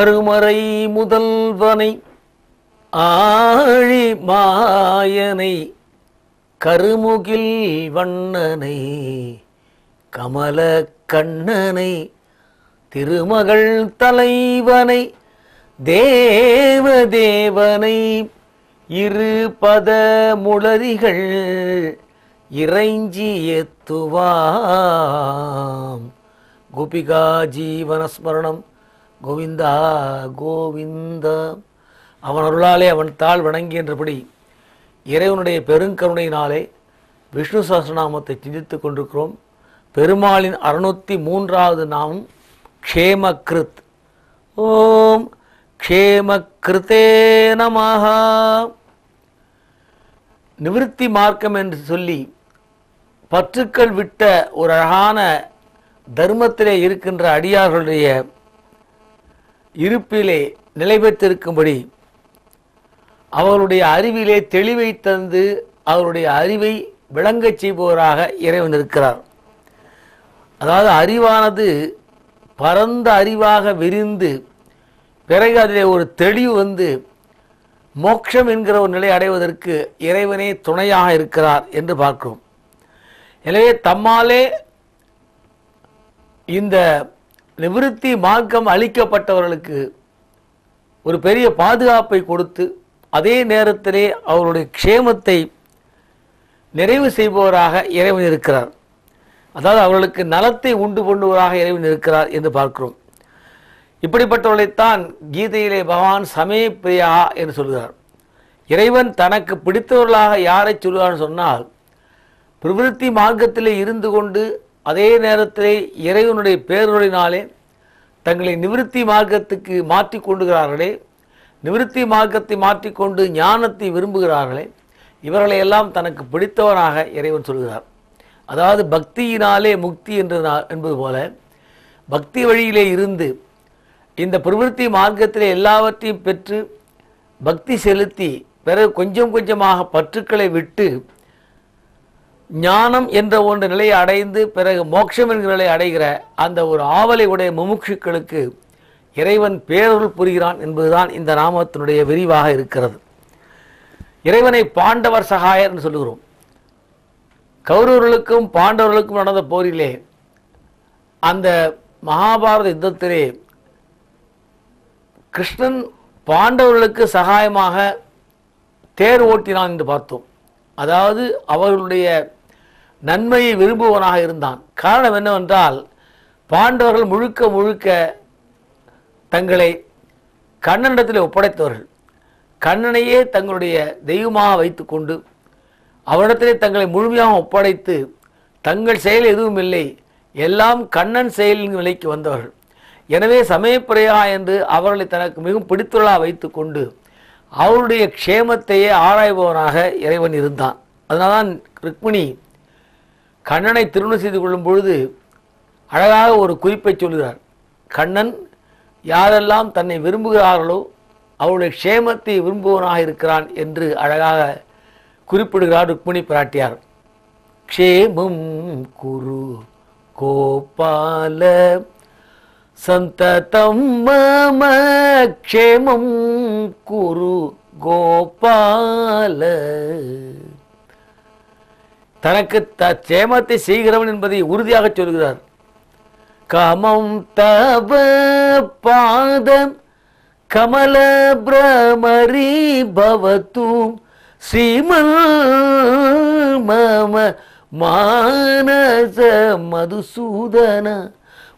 அருமறை முதல்வனை ஆழி மாயனை கருமுகில் வண்ணனை கமல கண்ணனை திருமகள் தலைவனை தேவதேவனை இருபத முளரிகள் இறைஞ்சியத்துவாம் குபிகா ஜீவனஸ்மரணம் கோவிந்தா கோவிந்த அவன் அருளாலே அவன் தாள் வணங்கி என்றபடி இறைவனுடைய பெருங்கருணையினாலே விஷ்ணு சஹசிரநாமத்தை சிந்தித்து கொண்டிருக்கிறோம் பெருமாளின் அறுநூற்றி மூன்றாவது நாமம் கிருத் ஓம் கிருத்தே நமஹா நிவிற்த்தி மார்க்கம் என்று சொல்லி பற்றுக்கள் விட்ட ஒரு அழகான தர்மத்திலே இருக்கின்ற அடியார்களுடைய இருப்பிலே நிலை பெற்றிருக்கும்படி அவருடைய அறிவிலே தெளிவை தந்து அவருடைய அறிவை விளங்கச் செய்பவராக இறைவன் இருக்கிறார் அதாவது அறிவானது பரந்த அறிவாக விரிந்து பிறகு அதிலே ஒரு தெளிவு வந்து மோட்சம் என்கிற ஒரு நிலை அடைவதற்கு இறைவனே துணையாக இருக்கிறார் என்று பார்க்கிறோம் எனவே தம்மாலே இந்த நிவிருத்தி மார்க்கம் அளிக்கப்பட்டவர்களுக்கு ஒரு பெரிய பாதுகாப்பை கொடுத்து அதே நேரத்திலே அவருடைய க்ஷேமத்தை நிறைவு செய்பவராக இறைவன் இருக்கிறார் அதாவது அவர்களுக்கு நலத்தை உண்டு பண்ணுவராக இறைவன் இருக்கிறார் என்று பார்க்கிறோம் இப்படிப்பட்டவர்களைத்தான் கீதையிலே பகவான் சமே பிரியா என்று சொல்கிறார் இறைவன் தனக்கு பிடித்தவர்களாக யாரை சொல்கிறான்னு சொன்னால் பிரவிருத்தி மார்க்கத்திலே இருந்து கொண்டு அதே நேரத்தில் இறைவனுடைய பேரொழினாலே தங்களை நிவிருத்தி மார்க்கத்துக்கு மாற்றி கொண்டுகிறார்களே நிவிருத்தி மார்க்கத்தை மாற்றிக்கொண்டு ஞானத்தை விரும்புகிறார்களே இவர்களை எல்லாம் தனக்கு பிடித்தவனாக இறைவன் சொல்கிறார் அதாவது பக்தியினாலே முக்தி என்று என்பது போல பக்தி வழியிலே இருந்து இந்த பிரவிற்த்தி மார்க்கத்திலே எல்லாவற்றையும் பெற்று பக்தி செலுத்தி பிறகு கொஞ்சம் கொஞ்சமாக பற்றுக்களை விட்டு ஞானம் என்ற ஒன்று நிலையை அடைந்து பிறகு மோட்சம் என்கிற நிலையை அடைகிற அந்த ஒரு ஆவலை உடைய முமுட்சுக்களுக்கு இறைவன் பேரொருள் புரிகிறான் என்பதுதான் இந்த நாமத்தினுடைய விரிவாக இருக்கிறது இறைவனை பாண்டவர் சகாயர் என்று சொல்லுகிறோம் கௌரவர்களுக்கும் பாண்டவர்களுக்கும் நடந்த போரிலே அந்த மகாபாரத யுத்தத்திலே கிருஷ்ணன் பாண்டவர்களுக்கு சகாயமாக தேர் ஓட்டினான் என்று பார்த்தோம் அதாவது அவர்களுடைய நன்மையை விரும்புவனாக இருந்தான் காரணம் என்னவென்றால் பாண்டவர்கள் முழுக்க முழுக்க தங்களை கண்ணனிடத்தில் ஒப்படைத்தவர்கள் கண்ணனையே தங்களுடைய தெய்வமாக வைத்துக்கொண்டு அவரிடத்திலே தங்களை முழுமையாக ஒப்படைத்து தங்கள் செயல் எதுவும் இல்லை எல்லாம் கண்ணன் செயலின் நிலைக்கு வந்தவர்கள் எனவே சமயப்பிரையா என்று அவர்களை தனக்கு மிகவும் வைத்து வைத்துக்கொண்டு அவருடைய க்ஷேமத்தையே ஆராய்பவனாக இறைவன் இருந்தான் அதனால்தான் ருக்மிணி கண்ணனை திருமணம் செய்து கொள்ளும் பொழுது அழகாக ஒரு குறிப்பை சொல்கிறார் கண்ணன் யாரெல்லாம் தன்னை விரும்புகிறார்களோ அவருடைய க்ஷேமத்தை விரும்புவனாக இருக்கிறான் என்று அழகாக குறிப்பிடுகிறார் ருக்மிணி பிராட்டியார் க்ஷேமம் குரு கோபால சந்ததம் மம க்ஷேமம் குரு கோபால தனக்கு த சேமத்தை செய்கிறவன் என்பதை உறுதியாக சொல்கிறார் கமம் தப பாதம் கமல பிரமரி பவத்தும் ஸ்ரீமல் மானச மதுசூதன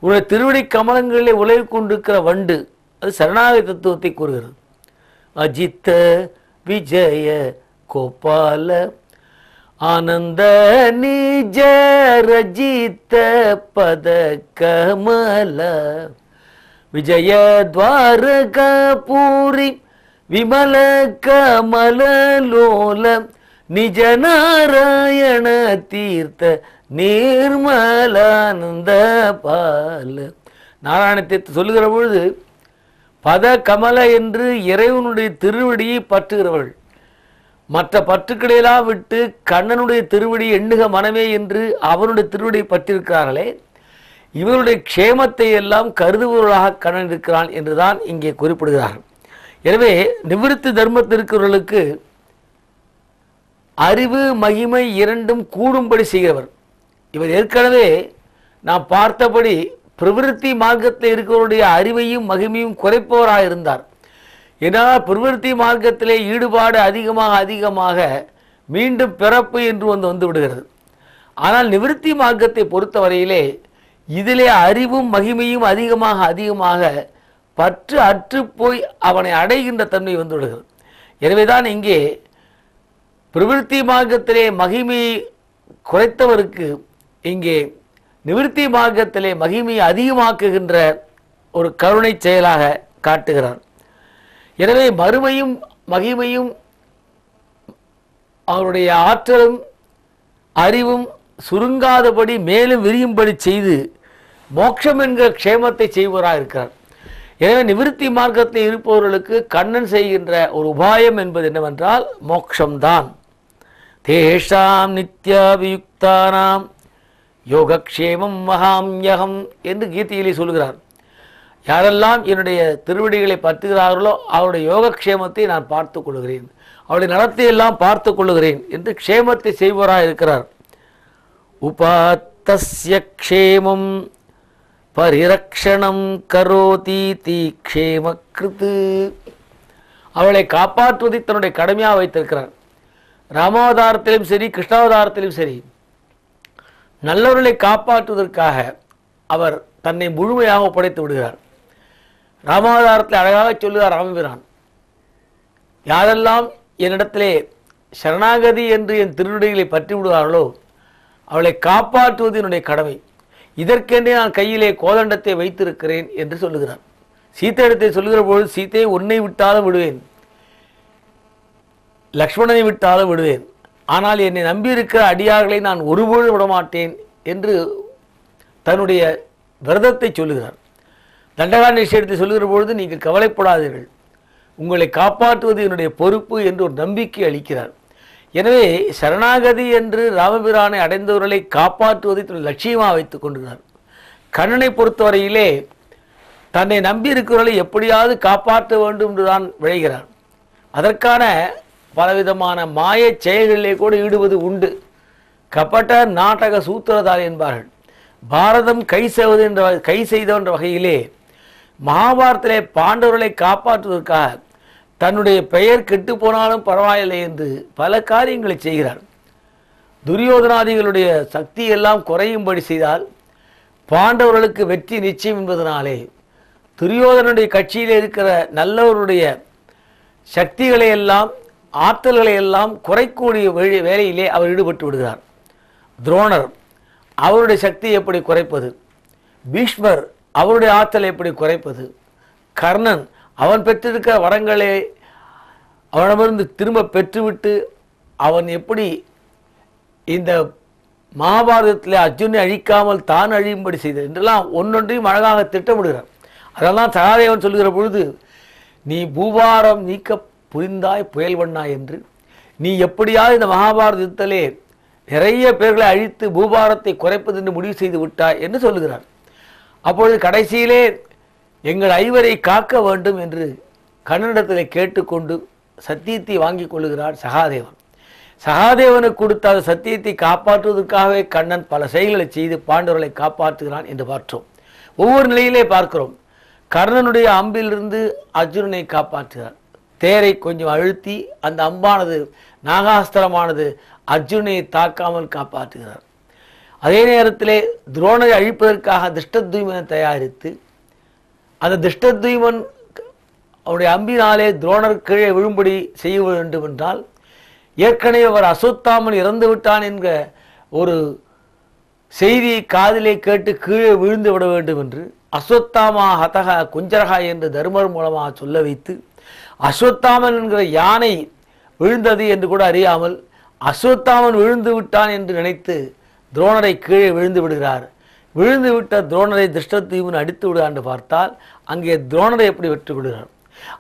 உன்னுடைய திருவடி கமலங்களிலே உலகி கொண்டிருக்கிற வண்டு அது சரணாகதி தத்துவத்தை கூறுகிறது அஜித்த விஜய கோபால ಆನಂದ ನಿಜ ರಜಿತ ಪದ ಕಮಲ ವಿಜಯ ದ್ವಾರಕ ಪೂರಿ ವಿಮಲ ಕಮಲ ಲೋಲ ನಿಜ ನಾರಾಯಣ ತೀರ್ಥ ನಿರ್ಮಲಾನಂದ ಪಾಲ நாராயண தீர்த்த சொல்லுகிற பொழுது பத கமல என்று இறைவனுடைய திருவடியை பற்றுகிறவள் மற்ற பற்றுக்களையெல்லாம் விட்டு கண்ணனுடைய திருவடி எண்ணுக மனமே என்று அவனுடைய திருவடி பற்றிருக்கிறார்களே இவருடைய க்ஷேமத்தை எல்லாம் கருதுபவர்களாக கண்ணன் இருக்கிறான் என்றுதான் இங்கே குறிப்பிடுகிறார்கள் எனவே நிவிருத்தி தர்மத்திற்கிறவர்களுக்கு அறிவு மகிமை இரண்டும் கூடும்படி செய்கிறவர் இவர் ஏற்கனவே நாம் பார்த்தபடி பிரவிருத்தி மார்க்கத்தில் இருக்கிறவருடைய அறிவையும் மகிமையும் குறைப்பவராக இருந்தார் ஏன்னா பிரவருத்தி மார்க்கத்திலே ஈடுபாடு அதிகமாக அதிகமாக மீண்டும் பிறப்பு என்று ஒன்று வந்து விடுகிறது ஆனால் நிவர்த்தி மார்க்கத்தை பொறுத்தவரையிலே இதிலே அறிவும் மகிமையும் அதிகமாக அதிகமாக பற்று அற்று போய் அவனை அடைகின்ற தன்மை வந்து விடுகிறது எனவேதான் இங்கே பிரவிற்த்தி மார்க்கத்திலே மகிமையை குறைத்தவருக்கு இங்கே நிவர்த்தி மார்க்கத்திலே மகிமையை அதிகமாக்குகின்ற ஒரு கருணை செயலாக காட்டுகிறான் எனவே மறுமையும் மகிமையும் அவருடைய ஆற்றலும் அறிவும் சுருங்காதபடி மேலும் விரியும்படி செய்து மோட்சம் என்கிற க்ஷேமத்தை செய்வராக இருக்கிறார் எனவே நிவிருத்தி மார்க்கத்தில் இருப்பவர்களுக்கு கண்ணன் செய்கின்ற ஒரு உபாயம் என்பது என்னவென்றால் மோக்ஷம்தான் தேஷாம் நித்யாபியுக்தானாம் யோகக்ஷேமம் மகாம்யகம் என்று கீதையிலே சொல்கிறார் யாரெல்லாம் என்னுடைய திருவடிகளை பற்றுகிறார்களோ அவருடைய யோகக்ஷேமத்தை நான் பார்த்து கொள்கிறேன் அவருடைய நடத்தையெல்லாம் பார்த்து கொள்கிறேன் என்று க்ஷேமத்தை செய்வராக இருக்கிறார் உபாத்தஸ்ய க்ஷேமம் பரிரக்ஷணம் கரோதி க்ஷேம கிருத்து அவளை காப்பாற்றுவதை தன்னுடைய கடமையாக வைத்திருக்கிறார் ராமாவதாரத்திலும் சரி கிருஷ்ணாவதாரத்திலும் சரி நல்லவர்களை காப்பாற்றுவதற்காக அவர் தன்னை முழுமையாக ஒப்படைத்து விடுகிறார் ராமாவதாரத்தில் அழகாக சொல்லுகிறார் ராமபிரான் யாரெல்லாம் என்னிடத்திலே சரணாகதி என்று என் திருநுடைகளை பற்றி விடுவார்களோ அவளை காப்பாற்றுவது என்னுடைய கடமை இதற்கென்றே நான் கையிலே கோதண்டத்தை வைத்திருக்கிறேன் என்று சொல்லுகிறான் சீத்தையிடத்தை சொல்லுகிற பொழுது சீத்தையை உன்னை விட்டாலும் விடுவேன் லக்ஷ்மணனை விட்டாலும் விடுவேன் ஆனால் என்னை நம்பியிருக்கிற அடியார்களை நான் ஒருபொழுது விடமாட்டேன் என்று தன்னுடைய விரதத்தை சொல்லுகிறார் தண்டகாண்ட விஷயத்தை சொல்லுகிற பொழுது நீங்கள் கவலைப்படாதீர்கள் உங்களை காப்பாற்றுவது என்னுடைய பொறுப்பு என்று ஒரு நம்பிக்கை அளிக்கிறார் எனவே சரணாகதி என்று ராமபிரானை அடைந்தவர்களை காப்பாற்றுவதை லட்சியமாக வைத்துக் கொண்டுள்ளார் கண்ணனை பொறுத்தவரையிலே தன்னை நம்பி எப்படியாவது காப்பாற்ற வேண்டும் என்று தான் விளைகிறார் அதற்கான பலவிதமான மாய செயல்களிலே கூட ஈடுவது உண்டு கப்பட்ட நாடக சூத்திரதாரி என்பார்கள் பாரதம் கை செய்வது என்ற கை செய்தவன்ற வகையிலே மகாபாரத்திலே பாண்டவர்களை காப்பாற்றுவதற்காக தன்னுடைய பெயர் கெட்டு போனாலும் பரவாயில்லை என்று பல காரியங்களை செய்கிறார் துரியோதனாதிகளுடைய சக்தி எல்லாம் குறையும்படி செய்தால் பாண்டவர்களுக்கு வெற்றி நிச்சயம் என்பதனாலே துரியோதனுடைய கட்சியில் இருக்கிற நல்லவருடைய சக்திகளை எல்லாம் ஆற்றல்களை எல்லாம் குறைக்கூடிய வேலையிலே அவர் ஈடுபட்டு விடுகிறார் துரோணர் அவருடைய சக்தியை எப்படி குறைப்பது பீஷ்மர் அவருடைய ஆற்றலை எப்படி குறைப்பது கர்ணன் அவன் பெற்றிருக்கிற வரங்களை அவனமிருந்து திரும்ப பெற்றுவிட்டு அவன் எப்படி இந்த மகாபாரதத்தில் அர்ஜுனை அழிக்காமல் தான் அழியும்படி செய்தது என்றெல்லாம் ஒன்றொன்றையும் அழகாக திட்டமிடுகிறார் அதெல்லாம் சகாதேவன் சொல்கிற பொழுது நீ பூபாரம் நீக்க புரிந்தாய் புயல் வண்ணாய் என்று நீ எப்படியாவது இந்த மகாபாரதத்திலே நிறைய பேர்களை அழித்து பூபாரத்தை குறைப்பது என்று முடிவு செய்து விட்டாய் என்று சொல்லுகிறார் அப்பொழுது கடைசியிலே எங்கள் ஐவரை காக்க வேண்டும் என்று கண்ணனிடத்தில் கேட்டுக்கொண்டு சத்தியத்தை வாங்கி கொள்ளுகிறார் சகாதேவன் சகாதேவனுக்கு கொடுத்த அந்த சத்தியத்தை காப்பாற்றுவதற்காகவே கண்ணன் பல செயல்களை செய்து பாண்டவர்களை காப்பாற்றுகிறான் என்று பார்த்தோம் ஒவ்வொரு நிலையிலே பார்க்கிறோம் கர்ணனுடைய அம்பிலிருந்து அர்ஜுனனை காப்பாற்றுகிறார் தேரை கொஞ்சம் அழுத்தி அந்த அம்பானது நாகாஸ்திரமானது அர்ஜுனை தாக்காமல் காப்பாற்றுகிறார் அதே நேரத்திலே துரோணரை அழிப்பதற்காக திருஷ்டத்வீமனை தயாரித்து அந்த திருஷ்டத்வீமன் அவருடைய அம்பினாலே துரோணர் கீழே விழும்படி செய்ய வேண்டும் என்றால் ஏற்கனவே அவர் அசுத்தாமல் இறந்து விட்டான் என்கிற ஒரு செய்தியை காதிலே கேட்டு கீழே விழுந்து விட வேண்டும் என்று அஸ்வத்தாமா ஹதக குஞ்சரகா என்று தர்மர் மூலமாக சொல்ல வைத்து அஸ்வத்தாமன் என்கிற யானை விழுந்தது என்று கூட அறியாமல் அஸ்வத்தாமன் விழுந்து விட்டான் என்று நினைத்து துரோணரை கீழே விழுந்து விடுகிறார் விழுந்து விட்ட துரோணரை திருஷ்டத்தீவன் அடித்து விடுகிறார் பார்த்தால் அங்கே துரோணரை எப்படி வெற்றி விடுகிறார்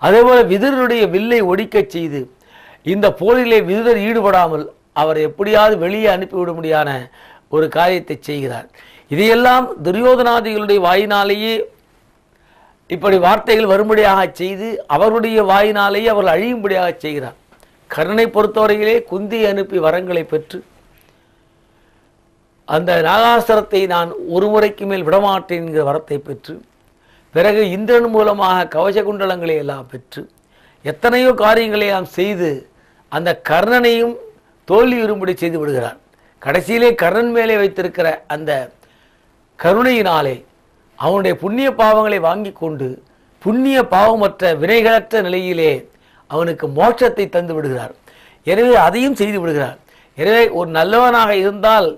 அதேபோல விதிரனுடைய வில்லை ஒடிக்கச் செய்து இந்த போரிலே விதுரர் ஈடுபடாமல் அவர் எப்படியாவது வெளியே அனுப்பிவிட முடியாத ஒரு காரியத்தை செய்கிறார் இதையெல்லாம் துரியோதனாதிகளுடைய வாயினாலேயே இப்படி வார்த்தைகள் வரும்படியாக செய்து அவருடைய வாயினாலேயே அவர்கள் அழியும்படியாக செய்கிறார் கருணை பொறுத்தவரையிலே குந்தியை அனுப்பி வரங்களை பெற்று அந்த நாகாஸ்திரத்தை நான் ஒரு முறைக்கு மேல் விடமாட்டேன் என்கிற வரத்தை பெற்று பிறகு இந்திரன் மூலமாக கவச குண்டலங்களை எல்லாம் பெற்று எத்தனையோ காரியங்களை எல்லாம் செய்து அந்த கர்ணனையும் தோல்வி விரும்படி செய்து விடுகிறார் கடைசியிலே கர்ணன் மேலே வைத்திருக்கிற அந்த கருணையினாலே அவனுடைய புண்ணிய பாவங்களை வாங்கி கொண்டு புண்ணிய பாவமற்ற வினைகளற்ற நிலையிலே அவனுக்கு மோட்சத்தை தந்து விடுகிறார் எனவே அதையும் செய்து விடுகிறார் எனவே ஒரு நல்லவனாக இருந்தால்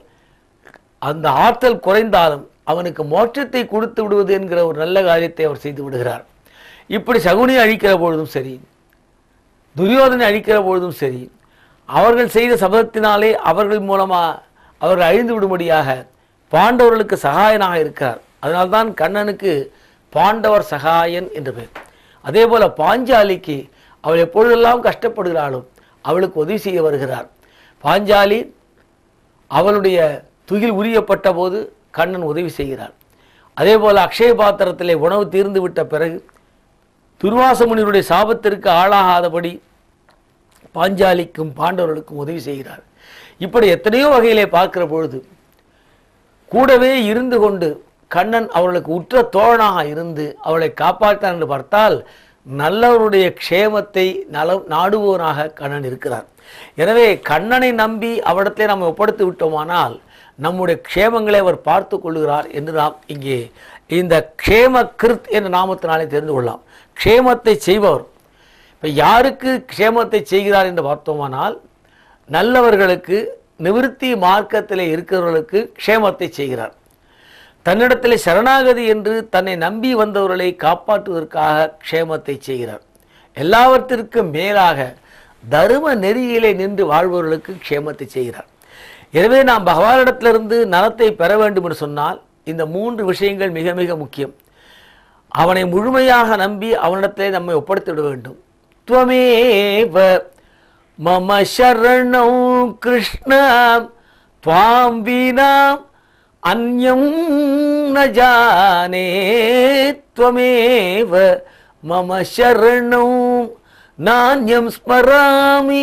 அந்த ஆற்றல் குறைந்தாலும் அவனுக்கு மோட்சத்தை கொடுத்து விடுவது என்கிற ஒரு நல்ல காரியத்தை அவர் செய்து விடுகிறார் இப்படி சகுனி அழிக்கிற பொழுதும் சரி துரியோதனை அழிக்கிற பொழுதும் சரி அவர்கள் செய்த சபதத்தினாலே அவர்கள் மூலமாக அவர்கள் அழிந்து விடும்படியாக பாண்டவர்களுக்கு சகாயனாக இருக்கிறார் அதனால்தான் கண்ணனுக்கு பாண்டவர் சகாயன் என்று பெயர் அதே போல் பாஞ்சாலிக்கு அவள் எப்பொழுதெல்லாம் கஷ்டப்படுகிறாலும் அவளுக்கு உதவி செய்ய வருகிறார் பாஞ்சாலி அவளுடைய துகில் உரியப்பட்ட போது கண்ணன் உதவி செய்கிறார் அதே போல் அக்ஷய பாத்திரத்திலே உணவு தீர்ந்து விட்ட பிறகு துர்வாசமுனியருடைய சாபத்திற்கு ஆளாகாதபடி பாஞ்சாலிக்கும் பாண்டவர்களுக்கும் உதவி செய்கிறார் இப்படி எத்தனையோ வகையிலே பார்க்கிற பொழுது கூடவே இருந்து கொண்டு கண்ணன் அவர்களுக்கு உற்ற தோழனாக இருந்து அவளை காப்பாற்றான் என்று பார்த்தால் நல்லவருடைய க்ஷேமத்தை நல நாடுபவனாக கண்ணன் இருக்கிறார் எனவே கண்ணனை நம்பி அவடத்தை நாம் ஒப்படுத்தி விட்டோமானால் நம்முடைய க்ஷேமங்களை அவர் பார்த்து கொள்கிறார் என்று நாம் இங்கே இந்த க்ஷேம கிருத் என்ற நாமத்தினாலே தெரிந்து கொள்ளலாம் க்ஷேமத்தை செய்பவர் இப்போ யாருக்கு க்ஷேமத்தை செய்கிறார் என்று பார்த்தோமானால் நல்லவர்களுக்கு நிவிற்த்தி மார்க்கத்தில் இருக்கிறவர்களுக்கு க்ஷேமத்தை செய்கிறார் தன்னிடத்தில் சரணாகதி என்று தன்னை நம்பி வந்தவர்களை காப்பாற்றுவதற்காக க்ஷேமத்தை செய்கிறார் எல்லாவற்றிற்கும் மேலாக தரும நெறியிலே நின்று வாழ்பவர்களுக்கு க்ஷேமத்தை செய்கிறார் எனவே நாம் பகவானிடத்திலிருந்து நலத்தை பெற வேண்டும் என்று சொன்னால் இந்த மூன்று விஷயங்கள் மிக மிக முக்கியம் அவனை முழுமையாக நம்பி அவனிடத்திலே நம்மை ஒப்படைத்து விட வேண்டும் துவமேவ மம சரணம் கிருஷ்ணாம் துவாம் வீணாம் அந்யம் நஜானே துவமேவ மம சரணம் நான்யம் ஸ்மராமி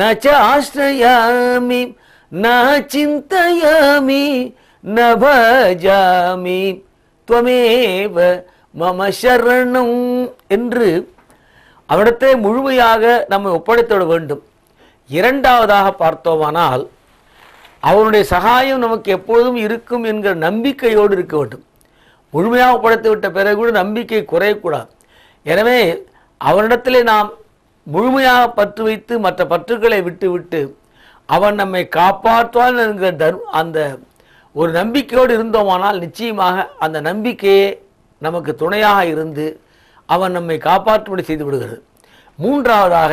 நச்ச ஆசிரியாமி न चिन्तयामि துவமேவ மம சரணம் என்று அவனத்தை முழுமையாக நம்ம ஒப்படைத்துவிட வேண்டும் இரண்டாவதாக பார்த்தோமானால் அவனுடைய சகாயம் நமக்கு எப்போதும் இருக்கும் என்கிற நம்பிக்கையோடு இருக்க வேண்டும் முழுமையாக ஒப்படைத்து விட்ட பிறகு கூட நம்பிக்கை குறையக்கூடாது எனவே அவனிடத்திலே நாம் முழுமையாக பற்று வைத்து மற்ற பற்றுக்களை விட்டுவிட்டு அவன் நம்மை காப்பாற்றுவான் என்கிற தர் அந்த ஒரு நம்பிக்கையோடு இருந்தோமானால் நிச்சயமாக அந்த நம்பிக்கையே நமக்கு துணையாக இருந்து அவன் நம்மை காப்பாற்றும்படி செய்து விடுகிறது மூன்றாவதாக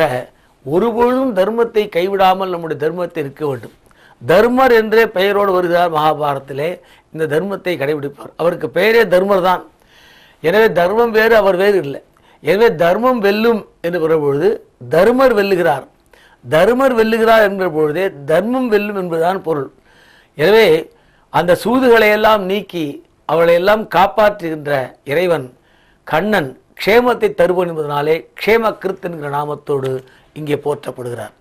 ஒருபொழுதும் தர்மத்தை கைவிடாமல் நம்முடைய தர்மத்தை இருக்க வேண்டும் தர்மர் என்றே பெயரோடு வருகிறார் மகாபாரத்திலே இந்த தர்மத்தை கடைபிடிப்பார் அவருக்கு பெயரே தர்மர் தான் எனவே தர்மம் வேறு அவர் வேறு இல்லை எனவே தர்மம் வெல்லும் என்று பொழுது தர்மர் வெல்லுகிறார் தர்மர் வெல்லுகிறார் என்கிற பொழுதே தர்மம் வெல்லும் என்பதுதான் பொருள் எனவே அந்த சூதுகளை எல்லாம் நீக்கி அவளை எல்லாம் காப்பாற்றுகின்ற இறைவன் கண்ணன் க்ஷேமத்தை தருவன் என்பதனாலே க்ஷேம கிருத் என்கிற நாமத்தோடு இங்கே போற்றப்படுகிறார்